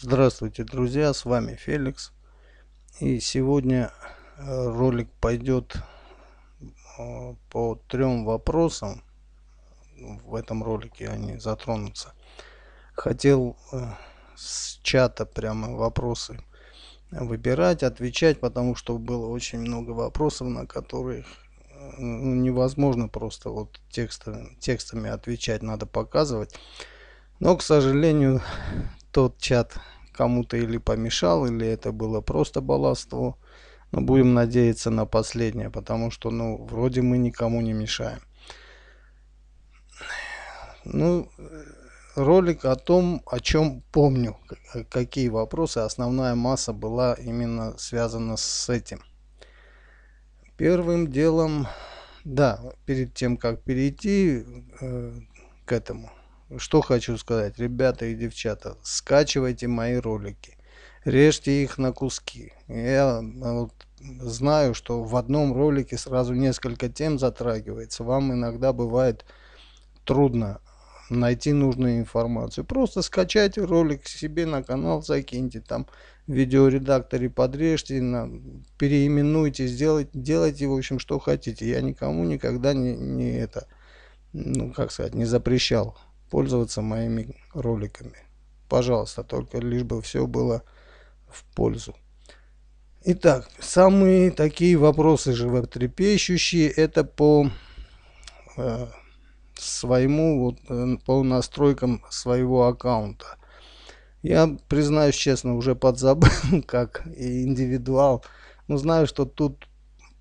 Здравствуйте, друзья, с вами Феликс. И сегодня э, ролик пойдет э, по трем вопросам. В этом ролике они затронутся. Хотел э, с чата прямо вопросы выбирать, отвечать, потому что было очень много вопросов, на которых ну, невозможно просто вот текстами, текстами отвечать, надо показывать. Но, к сожалению, тот чат кому-то или помешал, или это было просто балластво. Но будем надеяться на последнее, потому что, ну, вроде мы никому не мешаем. Ну, ролик о том, о чем помню, какие вопросы. Основная масса была именно связана с этим. Первым делом, да, перед тем, как перейти э, к этому, что хочу сказать, ребята и девчата, скачивайте мои ролики, режьте их на куски. Я а, вот, знаю, что в одном ролике сразу несколько тем затрагивается. Вам иногда бывает трудно найти нужную информацию. Просто скачайте ролик себе на канал, закиньте там видеоредакторе, подрежьте, на, переименуйте, сделайте, делайте, в общем, что хотите. Я никому никогда не, не это, ну, как сказать, не запрещал пользоваться моими роликами. Пожалуйста, только лишь бы все было в пользу. Итак, самые такие вопросы животрепещущие, это по э, своему, вот, э, по настройкам своего аккаунта. Я, признаюсь честно, уже подзабыл, как индивидуал, но знаю, что тут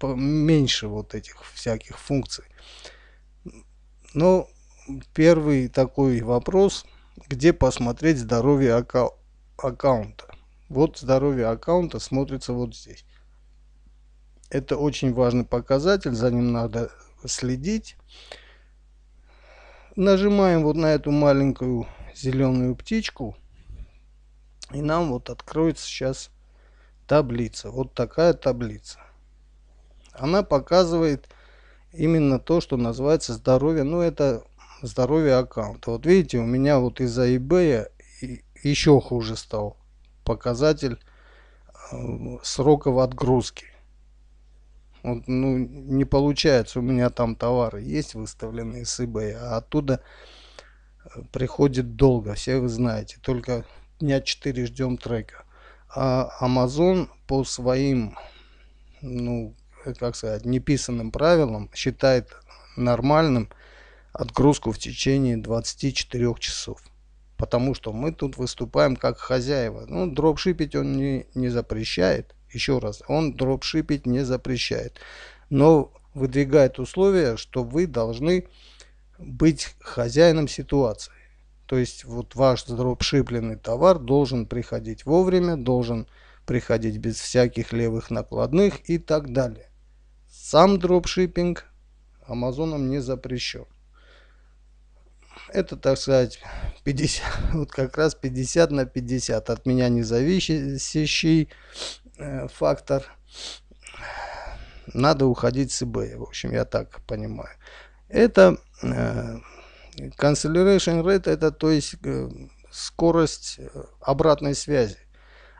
меньше вот этих всяких функций. Но первый такой вопрос, где посмотреть здоровье акка аккаунта. Вот здоровье аккаунта смотрится вот здесь. Это очень важный показатель, за ним надо следить. Нажимаем вот на эту маленькую зеленую птичку. И нам вот откроется сейчас таблица. Вот такая таблица. Она показывает именно то, что называется здоровье. Ну, это здоровье аккаунта. Вот видите, у меня вот из-за eBay еще хуже стал показатель э, сроков отгрузки. Вот, ну, не получается, у меня там товары есть выставленные с eBay, а оттуда э, приходит долго, все вы знаете, только дня 4 ждем трека. А Amazon по своим, ну, э, как сказать, неписанным правилам считает нормальным отгрузку в течение 24 часов. Потому что мы тут выступаем как хозяева. Ну, дропшипить он не, не запрещает. Еще раз, он дропшипить не запрещает. Но выдвигает условия, что вы должны быть хозяином ситуации. То есть вот ваш дропшипленный товар должен приходить вовремя, должен приходить без всяких левых накладных и так далее. Сам дропшиппинг Амазоном не запрещен это, так сказать, 50, вот как раз 50 на 50. От меня независящий э, фактор. Надо уходить с ИБ, В общем, я так понимаю. Это э, cancellation rate, это то есть э, скорость обратной связи.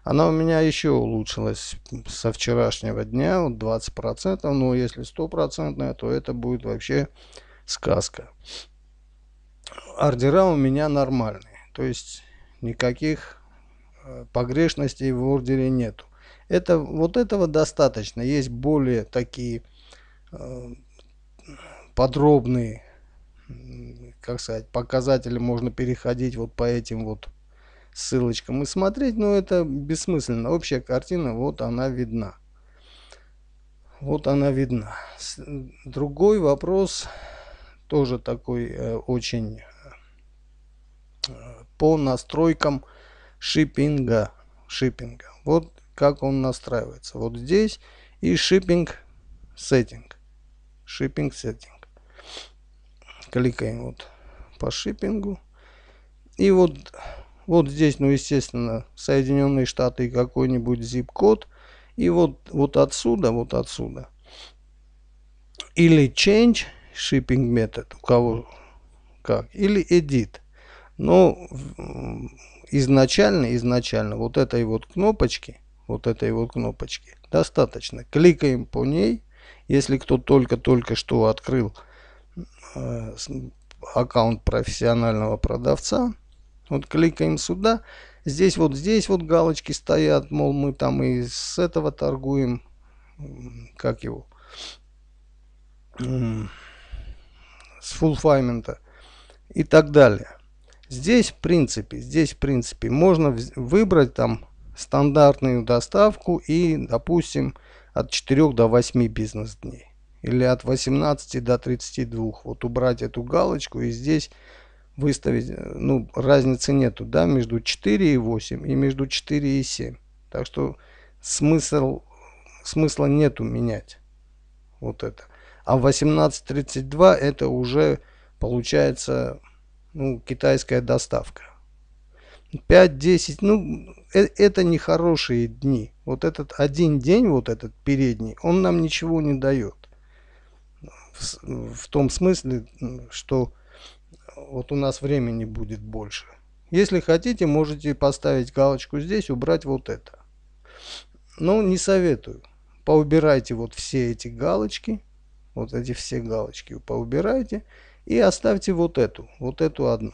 Она у меня еще улучшилась со вчерашнего дня, 20%, но если 100%, то это будет вообще сказка ордера у меня нормальные. То есть никаких э, погрешностей в ордере нету. Это, вот этого достаточно. Есть более такие э, подробные, как сказать, показатели. Можно переходить вот по этим вот ссылочкам и смотреть, но это бессмысленно. Общая картина, вот она видна. Вот она видна. Другой вопрос тоже такой э, очень э, по настройкам шиппинга. шиппинга. Вот как он настраивается. Вот здесь и шиппинг сеттинг. Шиппинг сеттинг. Кликаем вот по шиппингу. И вот, вот здесь, ну, естественно, Соединенные Штаты и какой-нибудь zip-код. И вот, вот отсюда, вот отсюда. Или change shipping метод, у кого как, или edit. Но ну, изначально, изначально вот этой вот кнопочки, вот этой вот кнопочки достаточно. Кликаем по ней. Если кто только-только что открыл э, аккаунт профессионального продавца, вот кликаем сюда. Здесь вот здесь вот галочки стоят, мол, мы там и с этого торгуем, как его, с фулфаймента и так далее. Здесь, в принципе, здесь, в принципе, можно выбрать там стандартную доставку и, допустим, от 4 до 8 бизнес-дней. Или от 18 до 32. Вот убрать эту галочку и здесь выставить, э, ну, разницы нету, да, между 4 и 8 и между 4 и 7. Так что смысл, смысла нету менять вот это. А в 18.32 это уже получается ну, китайская доставка. 5-10, ну, э, это нехорошие дни. Вот этот один день, вот этот передний, он нам ничего не дает. В, в том смысле, что вот у нас времени будет больше. Если хотите, можете поставить галочку здесь, убрать вот это. Но не советую. Поубирайте вот все эти галочки вот эти все галочки поубирайте и оставьте вот эту, вот эту одну.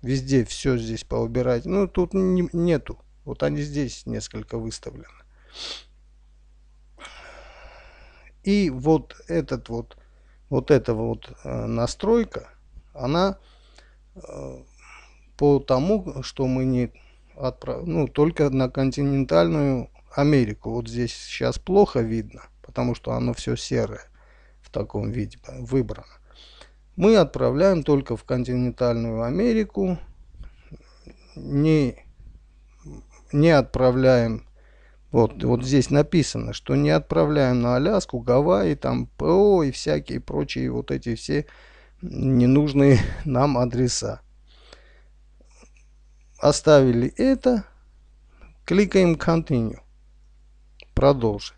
Везде все здесь поубирайте. Ну, тут не, нету. Вот они здесь несколько выставлены. И вот этот вот, вот эта вот э, настройка, она э, по тому, что мы не отправили, ну, только на континентальную Америку. Вот здесь сейчас плохо видно, потому что оно все серое в таком виде выбрано. Мы отправляем только в континентальную Америку, не, не отправляем, вот, вот здесь написано, что не отправляем на Аляску, Гавайи, там ПО и всякие прочие вот эти все ненужные нам адреса. Оставили это, кликаем Continue, продолжить.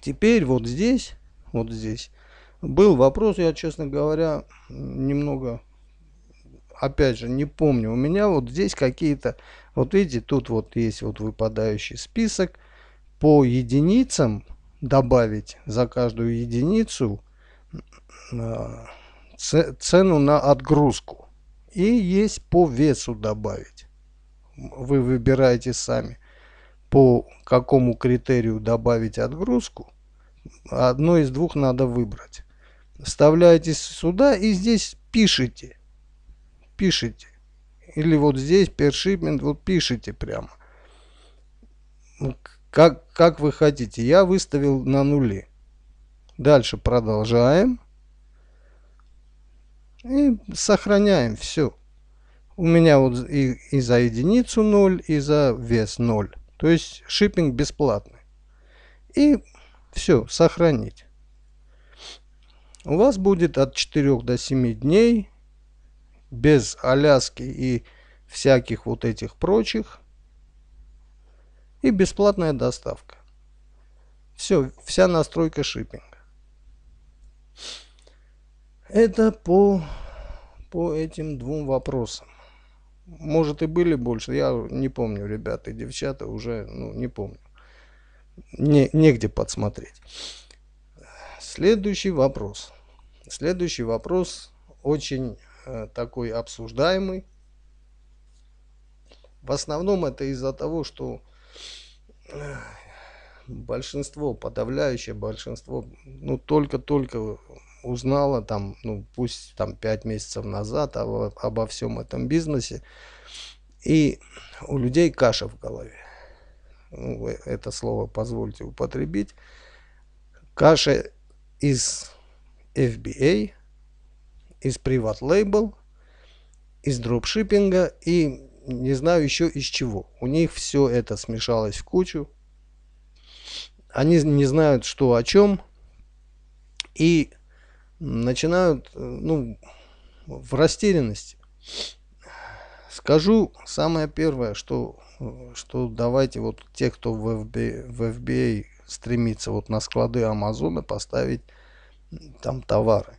Теперь вот здесь, вот здесь, был вопрос, я, честно говоря, немного, опять же, не помню. У меня вот здесь какие-то, вот видите, тут вот есть вот выпадающий список. По единицам добавить за каждую единицу э, цену на отгрузку. И есть по весу добавить. Вы выбираете сами по какому критерию добавить отгрузку, одно из двух надо выбрать. Вставляете сюда и здесь пишите. Пишите. Или вот здесь першипмент, вот пишите прямо. Как, как вы хотите. Я выставил на нули. Дальше продолжаем. И сохраняем все. У меня вот и, и за единицу 0, и за вес 0. То есть шиппинг бесплатный. И все, сохранить. У вас будет от 4 до 7 дней без Аляски и всяких вот этих прочих. И бесплатная доставка. Все, вся настройка шиппинга. Это по, по этим двум вопросам. Может и были больше, я не помню, ребята и девчата, уже ну, не помню. Не, негде подсмотреть. Следующий вопрос. Следующий вопрос очень э, такой обсуждаемый. В основном это из-за того, что э, большинство, подавляющее большинство, ну только-только узнала там, ну пусть там 5 месяцев назад обо, обо всем этом бизнесе. И у людей каша в голове. Ну, это слово позвольте употребить. Каша из FBA, из приват лейбл из дропшиппинга и не знаю еще из чего. У них все это смешалось в кучу. Они не знают, что о чем. И начинают э, ну, в растерянности. Скажу самое первое, что, э, что давайте вот те, кто в FBA, в FBA стремится вот на склады Амазона поставить там товары,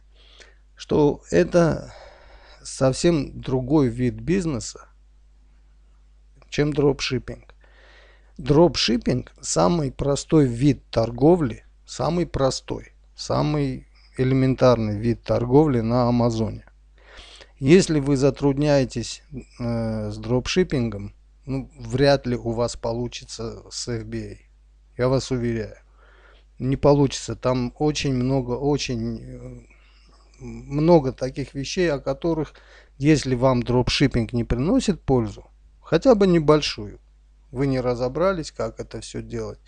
что это совсем другой вид бизнеса, чем дропшиппинг. Дропшиппинг самый простой вид торговли, самый простой, самый элементарный вид торговли на Амазоне. Если вы затрудняетесь э, с дропшиппингом, ну, вряд ли у вас получится с FBA. Я вас уверяю. Не получится. Там очень много, очень э, много таких вещей, о которых, если вам дропшиппинг не приносит пользу, хотя бы небольшую, вы не разобрались, как это все делать,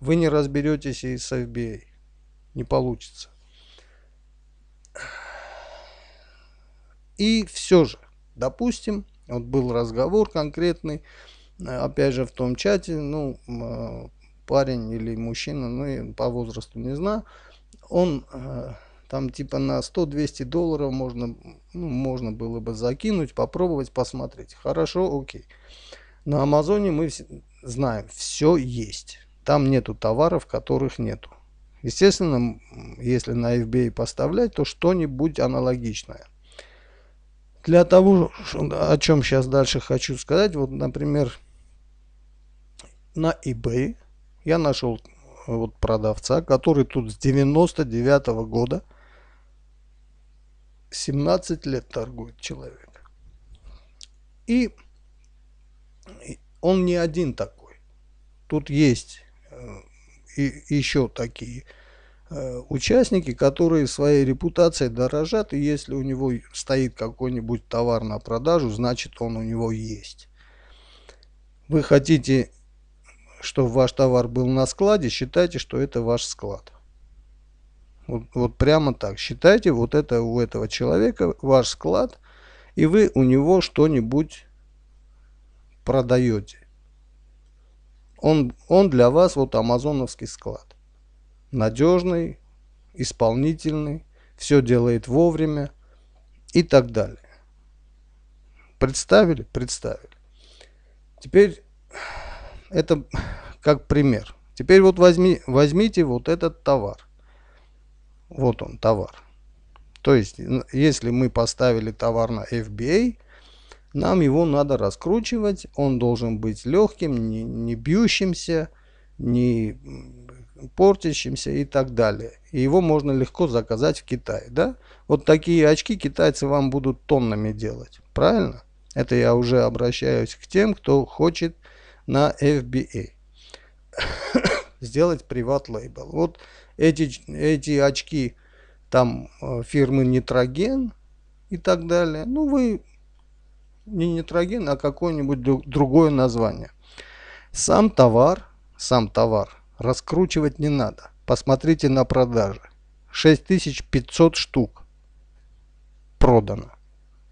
вы не разберетесь и с FBA. Не получится. И все же, допустим, вот был разговор конкретный, э, опять же в том чате, ну, э, парень или мужчина, ну, я по возрасту не знаю, он э, там типа на 100-200 долларов можно, ну, можно было бы закинуть, попробовать, посмотреть. Хорошо, окей. На Амазоне мы знаем, все есть. Там нету товаров, которых нету. Естественно, если на FBA поставлять, то что-нибудь аналогичное – для того, о чем сейчас дальше хочу сказать, вот, например, на eBay я нашел э, вот продавца, который тут с 99 -го года 17 лет торгует человек. И он не один такой. Тут есть э, и еще такие Э, участники, которые своей репутацией дорожат, и если у него стоит какой-нибудь товар на продажу, значит он у него есть. Вы хотите, чтобы ваш товар был на складе, считайте, что это ваш склад. Вот, вот прямо так. Считайте, вот это у этого человека ваш склад, и вы у него что-нибудь продаете. Он, он для вас вот амазоновский склад надежный, исполнительный, все делает вовремя и так далее. Представили? Представили. Теперь это как пример. Теперь вот возьми, возьмите вот этот товар. Вот он, товар. То есть, если мы поставили товар на FBA, нам его надо раскручивать. Он должен быть легким, не, не бьющимся, не портящимся и так далее. И его можно легко заказать в Китае, да? Вот такие очки китайцы вам будут тоннами делать, правильно? Это я уже обращаюсь к тем, кто хочет на FBA сделать приват лейбл. Вот эти, эти очки там э, фирмы Нитроген и так далее. Ну вы не Нитроген, а какое-нибудь другое название. Сам товар, сам товар Раскручивать не надо. Посмотрите на продажи. 6500 штук продано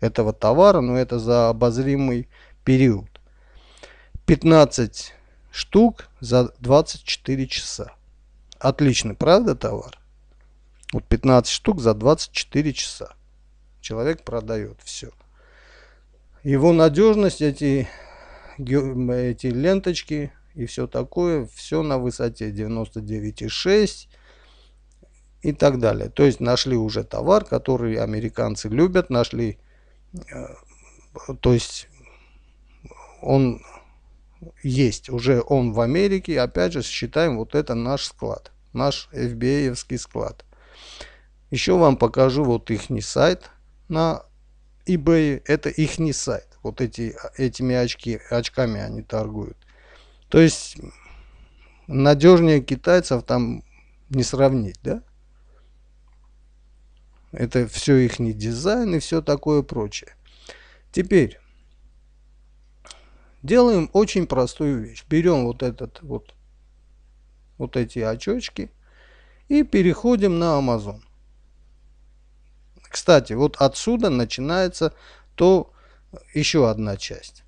этого товара, но это за обозримый период. 15 штук за 24 часа. Отличный, правда, товар? Вот 15 штук за 24 часа. Человек продает все. Его надежность, эти, эти ленточки, и все такое, все на высоте 99,6 и так далее. То есть нашли уже товар, который американцы любят, нашли, э, то есть он есть, уже он в Америке, опять же считаем вот это наш склад, наш fba склад. Еще вам покажу вот их сайт на eBay, это их сайт, вот эти, э, этими очки, очками они торгуют. То есть надежнее китайцев там не сравнить, да? Это все их не дизайн и все такое прочее. Теперь делаем очень простую вещь. Берем вот этот вот, вот эти очочки и переходим на Amazon. Кстати, вот отсюда начинается то э, еще одна часть.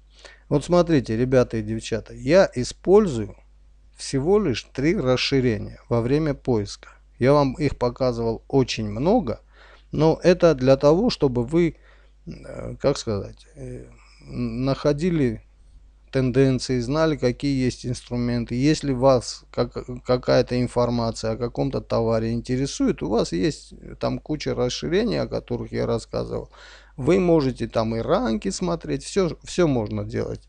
Вот смотрите, ребята и девчата, я использую всего лишь три расширения во время поиска. Я вам их показывал очень много, но это для того, чтобы вы, э, как сказать, э, находили тенденции, знали, какие есть инструменты. Если вас как, какая-то информация о каком-то товаре интересует, у вас есть э, там куча расширений, о которых я рассказывал. Вы можете там и ранки смотреть, все, все можно делать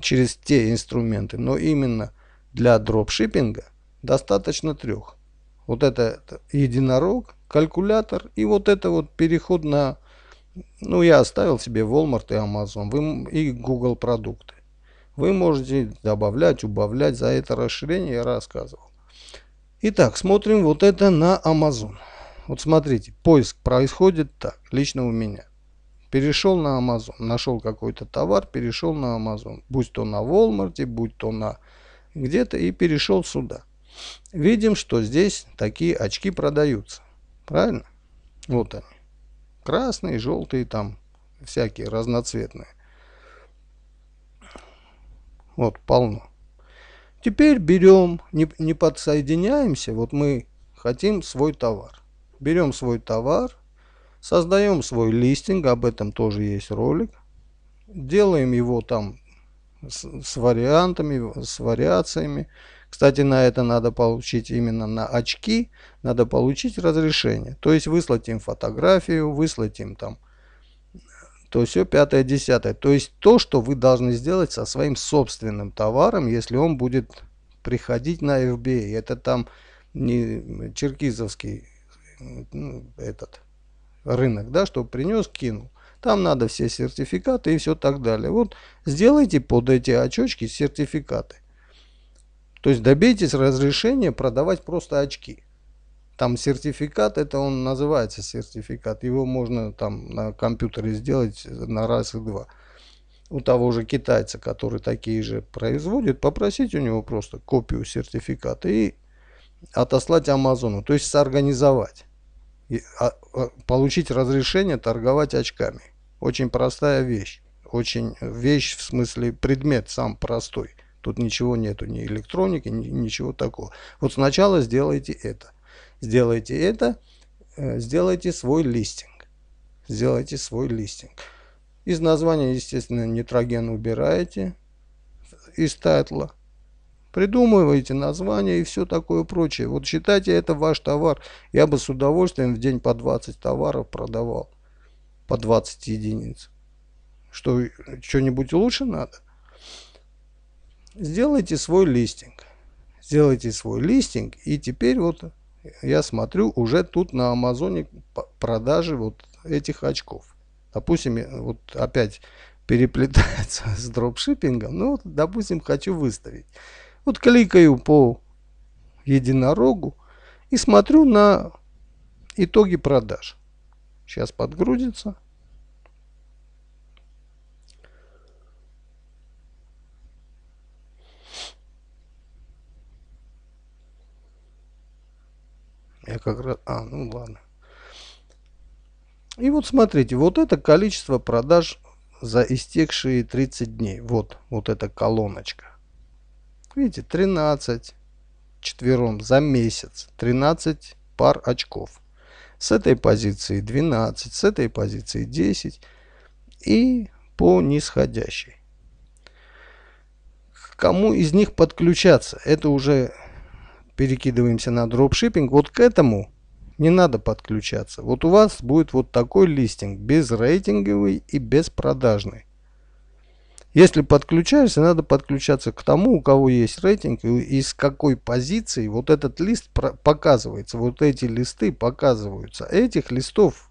через те инструменты. Но именно для дропшиппинга достаточно трех. Вот это, единорог, калькулятор и вот это вот переход на... Ну, я оставил себе Walmart и Amazon вы, и Google продукты. Вы можете добавлять, убавлять. За это расширение я рассказывал. Итак, смотрим вот это на Amazon. Вот смотрите, поиск происходит так, лично у меня перешел на Amazon, нашел какой-то товар, перешел на Amazon, будь то на Walmart, будь то на где-то, и перешел сюда. Видим, что здесь такие очки продаются. Правильно? Вот они. Красные, желтые, там всякие разноцветные. Вот, полно. Теперь берем, не, не подсоединяемся, вот мы хотим свой товар. Берем свой товар, Создаем свой листинг, об этом тоже есть ролик. Делаем его там с, с вариантами, с вариациями. Кстати, на это надо получить именно на очки, надо получить разрешение. То есть выслать им фотографию, выслать им там то все пятое, десятое. То есть то, что вы должны сделать со своим собственным товаром, если он будет приходить на FBA. Это там не черкизовский ну, этот рынок, да, чтобы принес, кинул. Там надо все сертификаты и все так далее. Вот сделайте под эти очочки сертификаты. То есть добейтесь разрешения продавать просто очки. Там сертификат, это он называется сертификат. Его можно там на компьютере сделать на раз и два. У того же китайца, который такие же производит, попросить у него просто копию сертификата и отослать Амазону. То есть соорганизовать и, а, а, получить разрешение торговать очками. Очень простая вещь. Очень э, вещь в смысле предмет сам простой. Тут ничего нету, ни электроники, ни, ничего такого. Вот сначала сделайте это. Сделайте это, э, сделайте свой листинг. Сделайте свой листинг. Из названия, естественно, нитроген убираете из тайтла. Придумываете названия и все такое прочее. Вот считайте, это ваш товар. Я бы с удовольствием в день по 20 товаров продавал. По 20 единиц. Что, что-нибудь лучше надо? Сделайте свой листинг. Сделайте свой листинг. И теперь вот я смотрю уже тут на Амазоне продажи вот этих очков. Допустим, вот опять переплетается с дропшиппингом. Ну, вот, допустим, хочу выставить. Вот кликаю по единорогу и смотрю на итоги продаж. Сейчас подгрузится. Я как раз... А, ну ладно. И вот смотрите, вот это количество продаж за истекшие 30 дней. Вот, вот эта колоночка. Видите, 13 четвером за месяц, 13 пар очков. С этой позиции 12, с этой позиции 10 и по нисходящей. К кому из них подключаться? Это уже перекидываемся на дропшиппинг. Вот к этому не надо подключаться. Вот у вас будет вот такой листинг, без рейтинговый и без продажный. Если подключаешься, надо подключаться к тому, у кого есть рейтинг и, и с какой позиции вот этот лист показывается. Вот эти листы показываются. Этих листов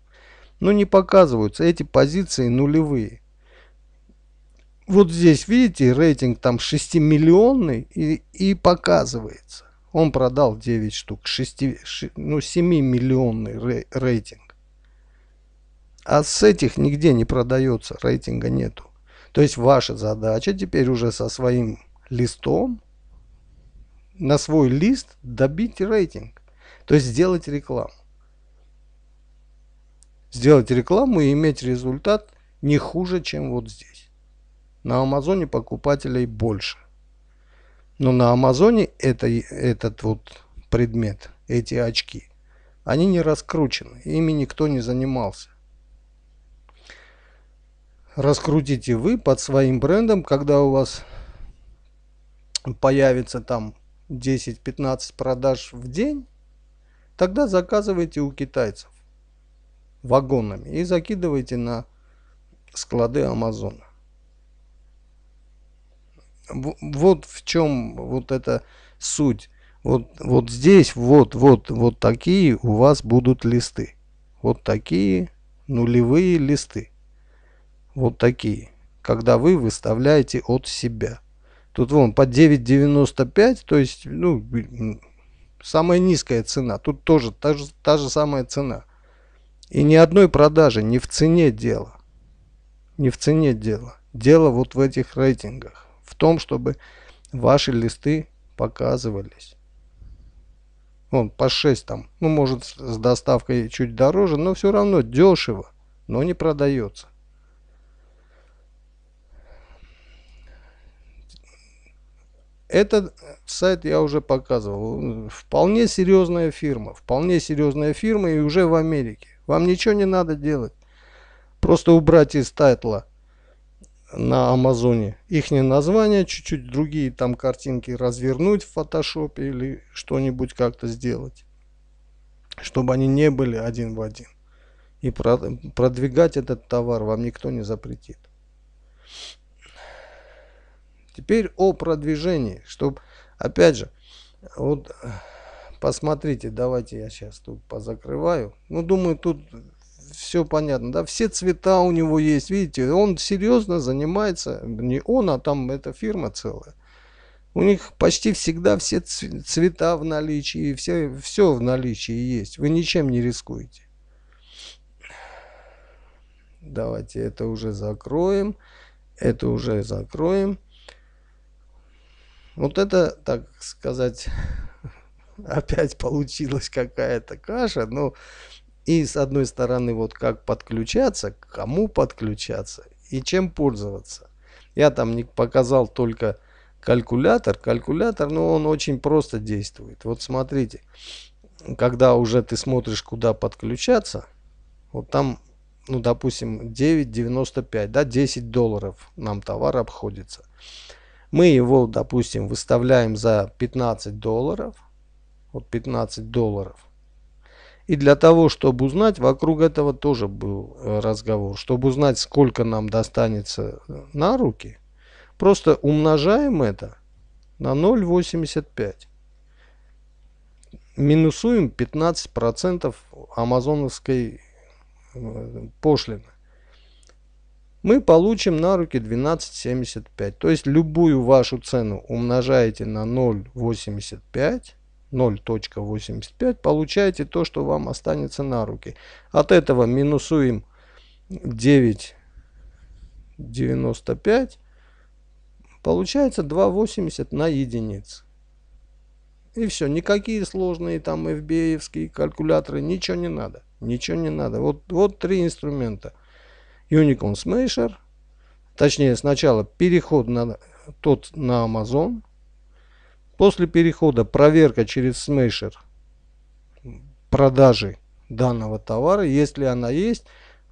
ну не показываются. Эти позиции нулевые. Вот здесь видите рейтинг там 6 миллионный и, и показывается. Он продал 9 штук. 6, 6, ну 7 миллионный рейтинг. А с этих нигде не продается. Рейтинга нету. То есть ваша задача теперь уже со своим листом на свой лист добить рейтинг. То есть сделать рекламу. Сделать рекламу и иметь результат не хуже, чем вот здесь. На Амазоне покупателей больше. Но на Амазоне это, этот вот предмет, эти очки, они не раскручены, ими никто не занимался раскрутите вы под своим брендом, когда у вас появится там 10-15 продаж в день, тогда заказывайте у китайцев вагонами и закидывайте на склады Амазона. Вот в чем вот эта суть. Вот, вот здесь вот, вот, вот такие у вас будут листы. Вот такие нулевые листы. Вот такие. Когда вы выставляете от себя. Тут вон по 9.95, то есть, ну, самая низкая цена. Тут тоже та же, та же самая цена. И ни одной продажи, не в цене дело. Не в цене дело. Дело вот в этих рейтингах. В том, чтобы ваши листы показывались. Вон, по 6 там. Ну, может, с доставкой чуть дороже, но все равно дешево. Но не продается. Этот сайт я уже показывал. Вполне серьезная фирма. Вполне серьезная фирма и уже в Америке. Вам ничего не надо делать. Просто убрать из тайтла на Амазоне их название, чуть-чуть другие там картинки развернуть в фотошопе или что-нибудь как-то сделать. Чтобы они не были один в один. И продвигать этот товар вам никто не запретит. Теперь о продвижении, чтобы, опять же, вот посмотрите, давайте я сейчас тут позакрываю. Ну, думаю, тут все понятно, да, все цвета у него есть, видите, он серьезно занимается, не он, а там эта фирма целая. У них почти всегда все цвета в наличии, все, все в наличии есть, вы ничем не рискуете. Давайте это уже закроем, это уже закроем. Вот это, так сказать, опять получилась какая-то каша. Ну, и с одной стороны, вот как подключаться, к кому подключаться и чем пользоваться. Я там не показал только калькулятор. Калькулятор, но ну, он очень просто действует. Вот смотрите, когда уже ты смотришь, куда подключаться, вот там, ну, допустим, 9,95, да, 10 долларов нам товар обходится. Мы его, допустим, выставляем за 15 долларов. Вот 15 долларов. И для того, чтобы узнать, вокруг этого тоже был э, разговор, чтобы узнать, сколько нам достанется э, на руки, просто умножаем это на 0,85. Минусуем 15% амазоновской э, пошлины мы получим на руки 12,75. То есть любую вашу цену умножаете на 0,85, 0.85, получаете то, что вам останется на руки. От этого минусуем 9,95, получается 2,80 на единицу. И все, никакие сложные там FBA-евские калькуляторы, ничего не надо. Ничего не надо. Вот, вот три инструмента – Unicorn Smasher, точнее сначала переход на тот на Amazon, после перехода проверка через Smasher продажи данного товара, если она есть,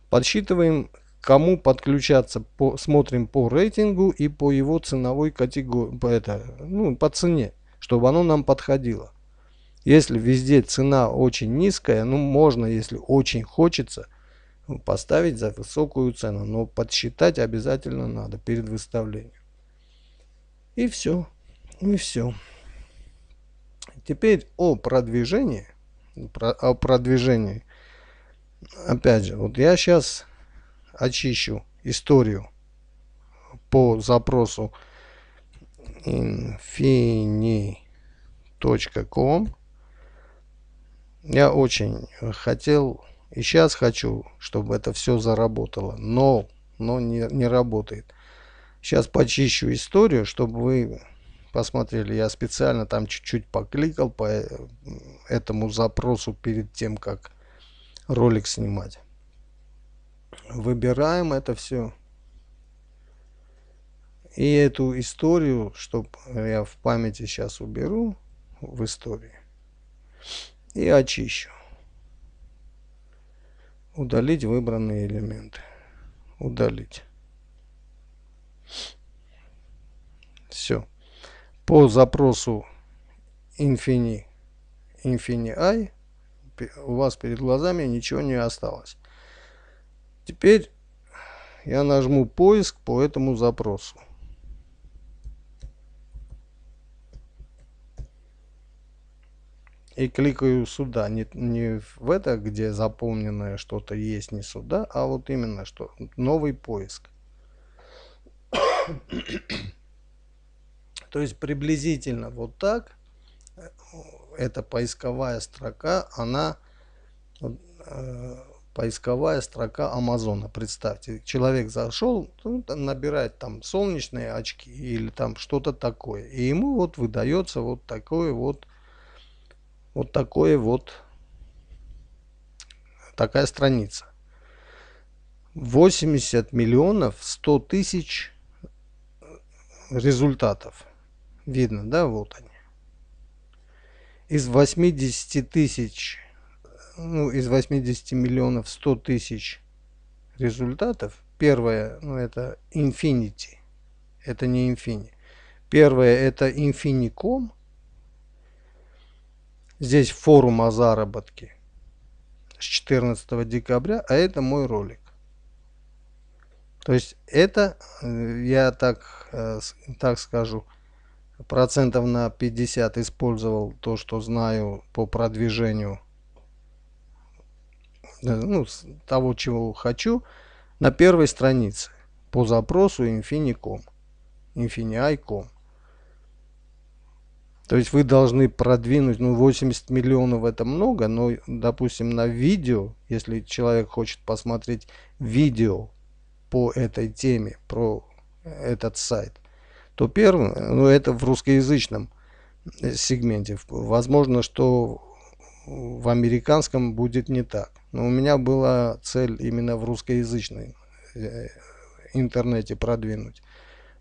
подсчитываем кому подключаться, по, смотрим по рейтингу и по его ценовой категории, по, это, ну, по цене, чтобы оно нам подходило. Если везде цена очень низкая, ну можно, если очень хочется, поставить за высокую цену, но подсчитать обязательно надо перед выставлением. И все. И все. Теперь о продвижении. Про, о продвижении. Опять же, вот я сейчас очищу историю по запросу infini.com. Я очень хотел и сейчас хочу, чтобы это все заработало, но, но не, не работает. Сейчас почищу историю, чтобы вы посмотрели. Я специально там чуть-чуть покликал по э, этому запросу перед тем, как ролик снимать. Выбираем это все. И эту историю, чтобы я в памяти сейчас уберу в истории и очищу. Удалить выбранные элементы. Удалить. Все. По запросу Infini, Infini I у вас перед глазами ничего не осталось. Теперь я нажму поиск по этому запросу. и кликаю сюда, не, не в это, где заполненное что-то есть, не сюда, а вот именно что новый поиск. То есть приблизительно вот так э, эта поисковая строка, она э, поисковая строка Амазона. Представьте, человек зашел, ну, набирать там, солнечные очки или там что-то такое, и ему вот выдается вот такое вот вот такое вот такая страница. 80 миллионов 100 тысяч э, результатов. Видно, да, вот они. Из 80 тысяч, ну, из 80 миллионов 100 тысяч результатов, первое, ну, это Infinity, это не Infini. Первое, это Infinicom, Здесь форум о заработке с 14 декабря, а это мой ролик. То есть это, э, я так, э, так скажу, процентов на 50 использовал то, что знаю по продвижению э, ну, того, чего хочу, на первой странице по запросу infini.com, infini.com. То есть вы должны продвинуть, ну 80 миллионов это много, но допустим на видео, если человек хочет посмотреть видео по этой теме, про этот сайт, то первым, ну это в русскоязычном э, сегменте, возможно, что в американском будет не так. Но у меня была цель именно в русскоязычной э, интернете продвинуть.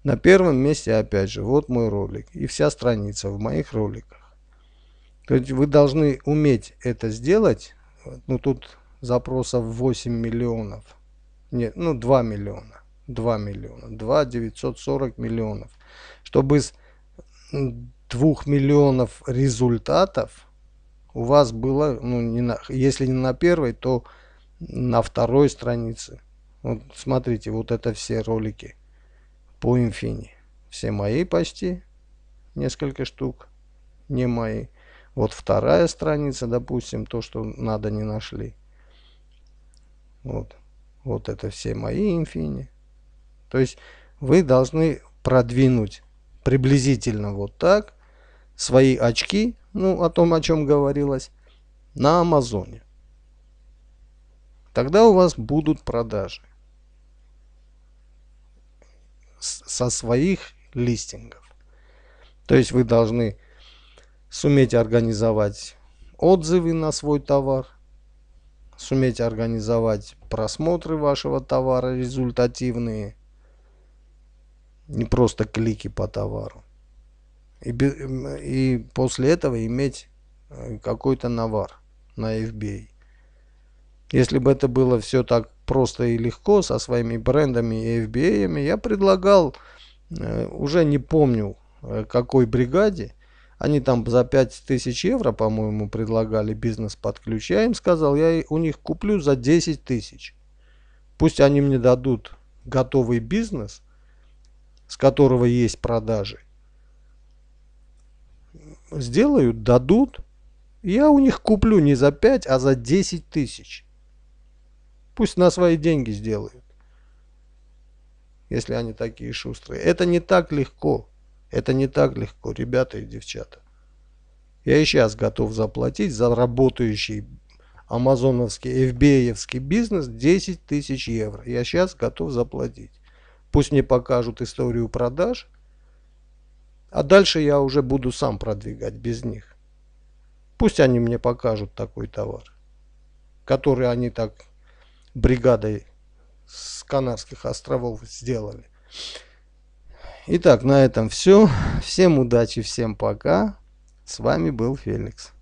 На первом месте опять же, вот мой ролик и вся страница в моих роликах. То есть вы должны уметь это сделать. Ну тут запросов 8 миллионов. Нет, ну 2 миллиона. 2 миллиона. 2 940 миллионов. Чтобы из 2 миллионов результатов у вас было, ну, не на, если не на первой, то на второй странице. Вот смотрите, вот это все ролики по инфини. Все мои почти, несколько штук, не мои. Вот вторая страница, допустим, то, что надо не нашли. Вот. Вот это все мои инфини. То есть вы должны продвинуть приблизительно вот так свои очки, ну, о том, о чем говорилось, на Амазоне. Тогда у вас будут продажи со своих листингов. То есть вы должны суметь организовать отзывы на свой товар, суметь организовать просмотры вашего товара результативные, не просто клики по товару. И, и после этого иметь э, какой-то навар на FBA. Если бы это было все так просто и легко со своими брендами и FBA. Я предлагал, э, уже не помню э, какой бригаде, они там за 5000 евро, по-моему, предлагали бизнес под ключ. Я им сказал, я у них куплю за 10 тысяч. Пусть они мне дадут готовый бизнес, с которого есть продажи. Сделают, дадут. Я у них куплю не за 5, а за 10 тысяч. Пусть на свои деньги сделают, если они такие шустрые. Это не так легко. Это не так легко, ребята и девчата. Я и сейчас готов заплатить за работающий амазоновский, FBA-евский бизнес 10 тысяч евро. Я сейчас готов заплатить. Пусть мне покажут историю продаж, а дальше я уже буду сам продвигать без них. Пусть они мне покажут такой товар, который они так бригадой с Канарских островов сделали. Итак, на этом все. Всем удачи, всем пока. С вами был Феликс.